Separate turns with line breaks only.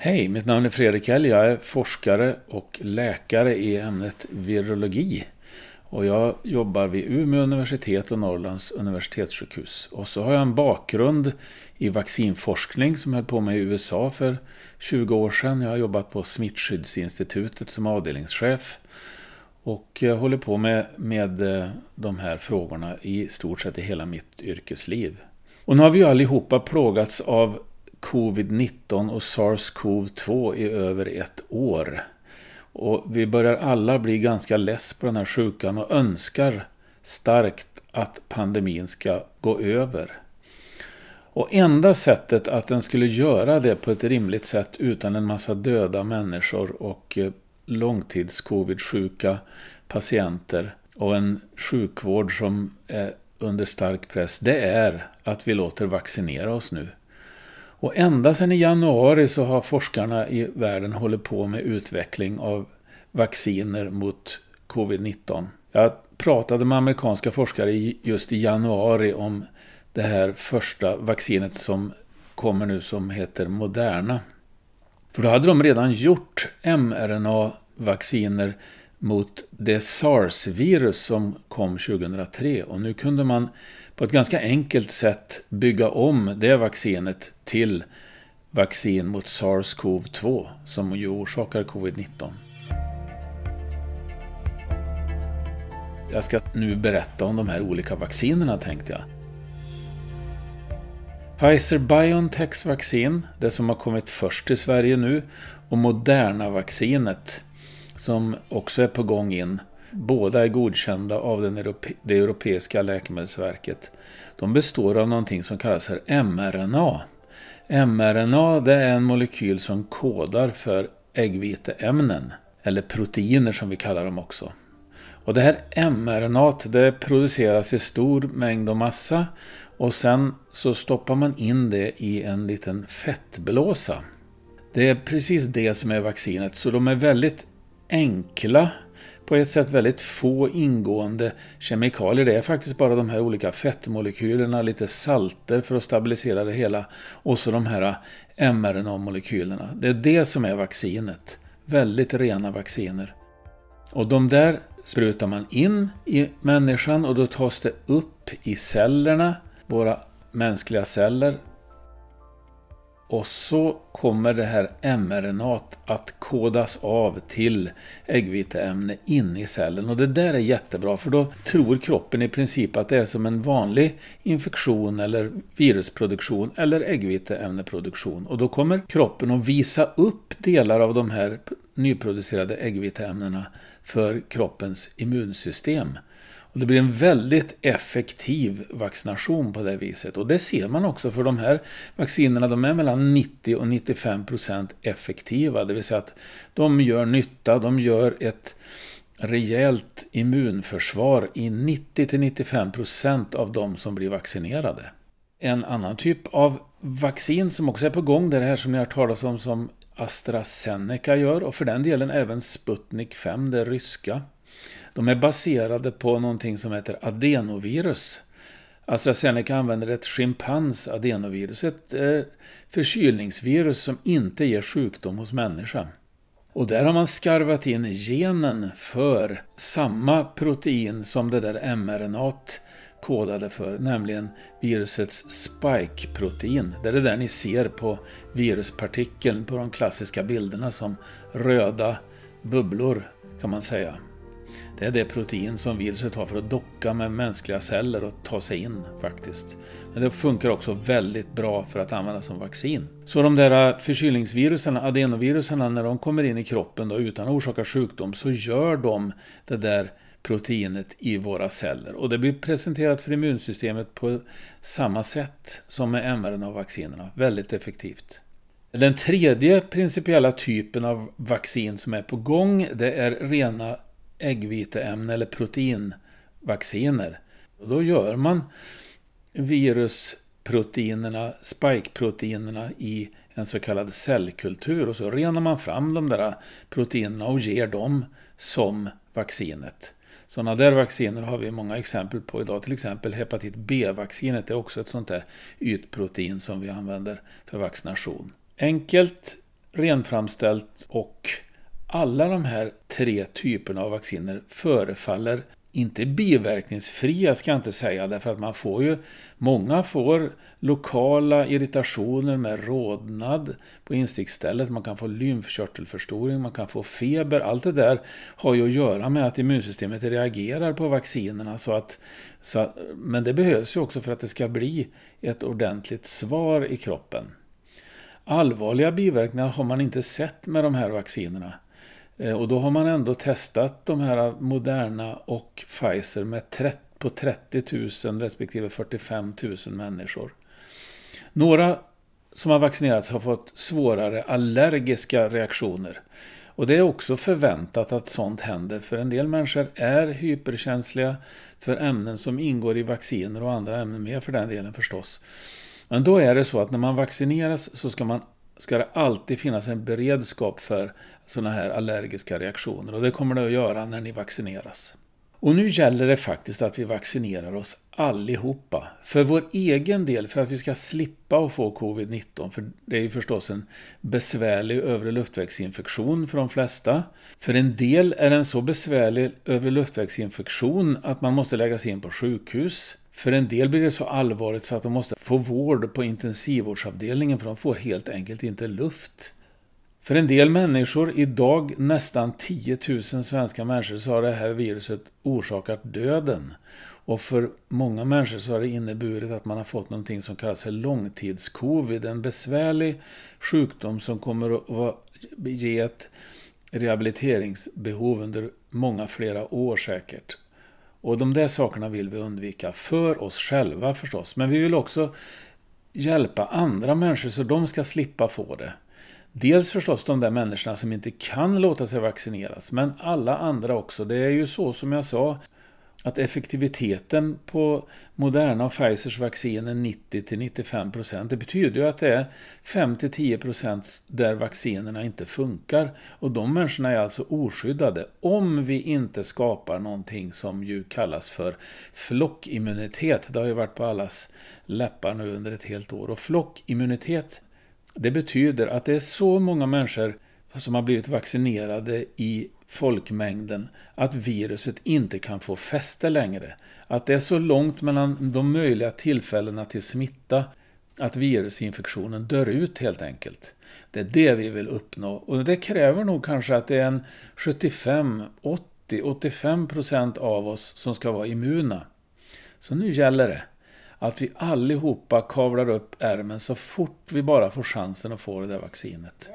Hej, mitt namn är Fredrik Hell. Jag är forskare och läkare i ämnet virologi. Och jag jobbar vid Umeå universitet och Norrlands universitetssjukhus. Och så har jag en bakgrund i vaccinforskning som jag höll på med i USA för 20 år sedan. Jag har jobbat på Smittskyddsinstitutet som avdelningschef. Och jag håller på med, med eh, de här frågorna i stort sett i hela mitt yrkesliv. Och nu har vi allihopa plågats av covid-19 och sars-cov-2 i över ett år. Och vi börjar alla bli ganska less på den här sjukan och önskar starkt att pandemin ska gå över. Och enda sättet att den skulle göra det på ett rimligt sätt utan en massa döda människor och eh, långtidscovid-sjuka patienter och en sjukvård som är under stark press, det är att vi låter vaccinera oss nu. Och ända sedan i januari så har forskarna i världen hållit på med utveckling av vacciner mot covid-19. Jag pratade med amerikanska forskare just i januari om det här första vaccinet som kommer nu som heter Moderna. För då hade de redan gjort mRNA-vacciner mot det SARS-virus som kom 2003 och nu kunde man på ett ganska enkelt sätt bygga om det vaccinet till vaccin mot SARS-CoV-2 som ju orsakar covid-19. Jag ska nu berätta om de här olika vaccinerna tänkte jag. Pfizer-Biontechs vaccin, det som har kommit först till Sverige nu, och Moderna-vaccinet som också är på gång in. Båda är godkända av den Europe det Europeiska läkemedelsverket. De består av någonting som kallas för mRNA. mRNA det är en molekyl som kodar för äggviteämnen, eller proteiner som vi kallar dem också. Och det här mRNA det produceras i stor mängd och massa och sen så stoppar man in det i en liten fettblåsa. Det är precis det som är vaccinet, så de är väldigt enkla, på ett sätt väldigt få ingående kemikalier. Det är faktiskt bara de här olika fettmolekylerna, lite salter för att stabilisera det hela och så de här mRNA-molekylerna. Det är det som är vaccinet. Väldigt rena vacciner. Och de där sprutar man in i människan och då tas det upp i cellerna, våra mänskliga celler, och så kommer det här mRNA att kodas av till äggviteämne inne i cellen. Och det där är jättebra för då tror kroppen i princip att det är som en vanlig infektion eller virusproduktion eller äggviteämneproduktion. Och då kommer kroppen att visa upp delar av de här nyproducerade äggviteämnena för kroppens immunsystem. Och det blir en väldigt effektiv vaccination på det viset. Och det ser man också för de här vaccinerna de är mellan 90 och 95 procent effektiva. Det vill säga att de gör nytta, de gör ett rejält immunförsvar i 90-95% procent av de som blir vaccinerade. En annan typ av vaccin som också är på gång, det är det här som ni har talat om som AstraZeneca gör och för den delen även Sputnik 5, det ryska. De är baserade på någonting som heter adenovirus. AstraZeneca använder ett schimpans adenovirus, ett eh, förkylningsvirus som inte ger sjukdom hos människa. Och där har man skarvat in genen för samma protein som det där mRNA kodade för, nämligen virusets spike-protein. Det är det där ni ser på viruspartikeln på de klassiska bilderna som röda bubblor kan man säga. Det är det protein som viruset har för att docka med mänskliga celler och ta sig in faktiskt. Men det funkar också väldigt bra för att använda som vaccin. Så de där äh, förkylningsvirusen, adenovirusen, när de kommer in i kroppen då, utan att orsaka sjukdom så gör de det där proteinet i våra celler. Och det blir presenterat för immunsystemet på samma sätt som med mRNA-vaccinerna. Väldigt effektivt. Den tredje principiella typen av vaccin som är på gång det är rena äggviteämne eller proteinvacciner. Och då gör man virusproteinerna, spikeproteinerna i en så kallad cellkultur och så renar man fram de där proteinerna och ger dem som vaccinet. Sådana där vacciner har vi många exempel på idag. Till exempel hepatit B-vaccinet är också ett sånt där ytprotein som vi använder för vaccination. Enkelt, renframställt och alla de här tre typerna av vacciner förefaller inte biverkningsfria ska jag inte säga, därför att man får ju, många får lokala irritationer med rodnad på insticksstället, man kan få lymfkörtelförstoring, man kan få feber, allt det där har ju att göra med att immunsystemet reagerar på vaccinerna. Så att, så men det behövs ju också för att det ska bli ett ordentligt svar i kroppen. Allvarliga biverkningar har man inte sett med de här vaccinerna. Eh, och då har man ändå testat de här Moderna och Pfizer med 30, på 30 000 respektive 45 000 människor. Några som har vaccinerats har fått svårare allergiska reaktioner. Och det är också förväntat att sånt händer, för en del människor är hyperkänsliga för ämnen som ingår i vacciner och andra ämnen med för den delen förstås. Men då är det så att när man vaccineras så ska man ska det alltid finnas en beredskap för sådana här allergiska reaktioner. Och det kommer det att göra när ni vaccineras. Och nu gäller det faktiskt att vi vaccinerar oss allihopa. För vår egen del, för att vi ska slippa att få covid-19. För det är ju förstås en besvärlig övre luftvägsinfektion för de flesta. För en del är det en så besvärlig övre luftvägsinfektion att man måste läggas in på sjukhus. För en del blir det så allvarligt så att de måste få vård på intensivvårdsavdelningen för de får helt enkelt inte luft. För en del människor, idag nästan 10 000 svenska människor, så har det här viruset orsakat döden. Och för många människor så har det inneburit att man har fått någonting som kallas för långtidscovid. En besvärlig sjukdom som kommer att ge ett rehabiliteringsbehov under många flera år säkert. Och de där sakerna vill vi undvika för oss själva förstås. Men vi vill också hjälpa andra människor så de ska slippa få det. Dels förstås de där människorna som inte kan låta sig vaccineras, men alla andra också. Det är ju så som jag sa, att effektiviteten på Moderna och Pfizers vaccin är 90-95%. Det betyder ju att det är 5-10% där vaccinerna inte funkar. Och de människorna är alltså oskyddade. Om vi inte skapar någonting som ju kallas för flockimmunitet. Det har ju varit på allas läppar nu under ett helt år. Och flockimmunitet, det betyder att det är så många människor som har blivit vaccinerade i folkmängden att viruset inte kan få fäste längre. Att det är så långt mellan de möjliga tillfällena till smitta att virusinfektionen dör ut helt enkelt. Det är det vi vill uppnå och det kräver nog kanske att det är en 75, 80, 85 procent av oss som ska vara immuna. Så nu gäller det att vi allihopa kavlar upp ärmen så fort vi bara får chansen att få det där vaccinet.